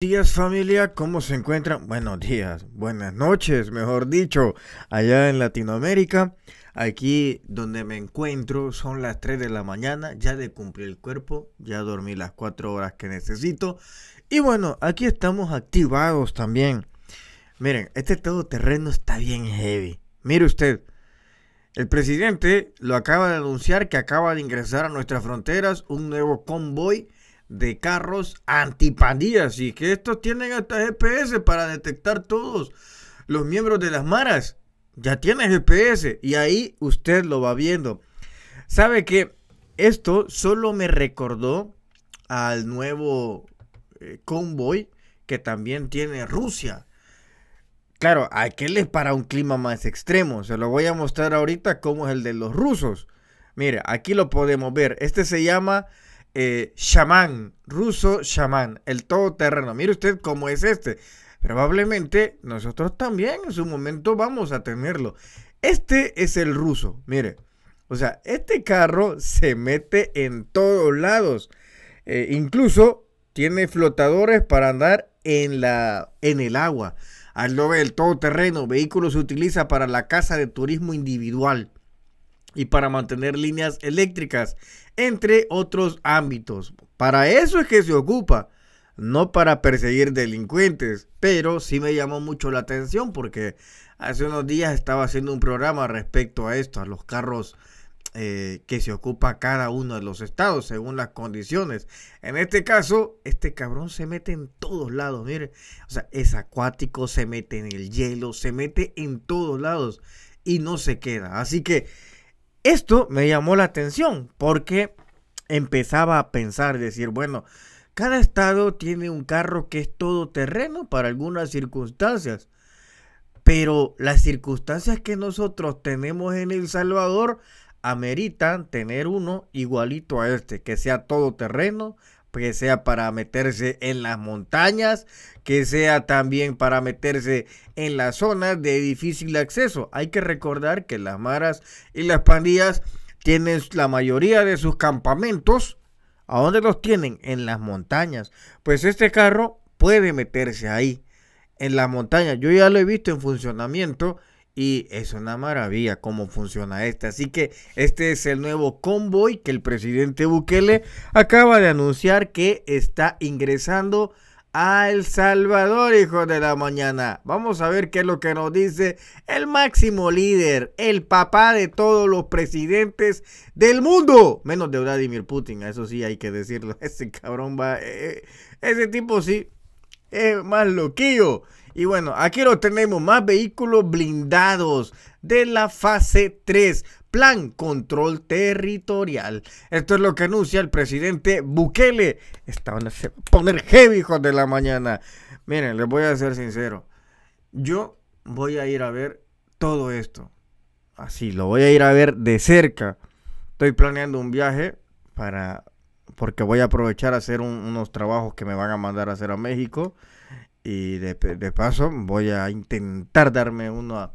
Días familia, ¿cómo se encuentran? Buenos días, buenas noches, mejor dicho, allá en Latinoamérica. Aquí donde me encuentro son las 3 de la mañana, ya de cumplir el cuerpo, ya dormí las 4 horas que necesito. Y bueno, aquí estamos activados también. Miren, este todoterreno está bien heavy. Mire usted, el presidente lo acaba de anunciar que acaba de ingresar a nuestras fronteras un nuevo convoy de carros antipandillas y que estos tienen hasta GPS para detectar todos los miembros de las maras. Ya tiene GPS y ahí usted lo va viendo. Sabe que esto solo me recordó al nuevo eh, convoy que también tiene Rusia. Claro, aquel es para un clima más extremo. Se lo voy a mostrar ahorita como es el de los rusos. Mire, aquí lo podemos ver. Este se llama eh, Shaman, ruso Shaman, el todoterreno. Mire usted cómo es este. Probablemente nosotros también en su momento vamos a tenerlo. Este es el ruso, mire. O sea, este carro se mete en todos lados. Eh, incluso tiene flotadores para andar en, la, en el agua. Al del todoterreno, vehículo se utiliza para la casa de turismo individual y para mantener líneas eléctricas, entre otros ámbitos. Para eso es que se ocupa, no para perseguir delincuentes, pero sí me llamó mucho la atención porque hace unos días estaba haciendo un programa respecto a esto, a los carros eh, que se ocupa cada uno de los estados según las condiciones. En este caso, este cabrón se mete en todos lados, mire. O sea, es acuático, se mete en el hielo, se mete en todos lados y no se queda. Así que esto me llamó la atención porque empezaba a pensar, decir, bueno, cada estado tiene un carro que es todoterreno para algunas circunstancias, pero las circunstancias que nosotros tenemos en El Salvador ameritan tener uno igualito a este, que sea todoterreno, que sea para meterse en las montañas, que sea también para meterse en las zonas de difícil acceso. Hay que recordar que las maras y las pandillas tienen la mayoría de sus campamentos. ¿A dónde los tienen? En las montañas. Pues este carro puede meterse ahí, en las montañas. Yo ya lo he visto en funcionamiento y es una maravilla cómo funciona este. Así que este es el nuevo convoy que el presidente Bukele acaba de anunciar que está ingresando a El Salvador, hijo de la mañana. Vamos a ver qué es lo que nos dice el máximo líder, el papá de todos los presidentes del mundo, menos de Vladimir Putin, eso sí hay que decirlo. Ese cabrón va, eh, eh, ese tipo sí es más loquillo. Y bueno, aquí lo tenemos, más vehículos blindados de la fase 3, plan control territorial. Esto es lo que anuncia el presidente Bukele. Estaban a poner heavy, hijos de la mañana. Miren, les voy a ser sincero. Yo voy a ir a ver todo esto. Así, lo voy a ir a ver de cerca. Estoy planeando un viaje para porque voy a aprovechar a hacer unos trabajos que me van a mandar a hacer a México y de, paso voy a intentar darme unos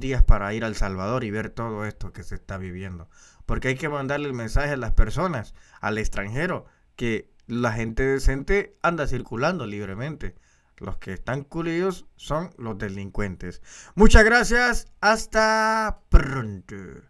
días para ir al Salvador y ver todo esto que se está viviendo. Porque hay que mandarle el mensaje a las personas, al extranjero, que la gente decente anda circulando libremente. Los que están culidos son los delincuentes. Muchas gracias. Hasta pronto.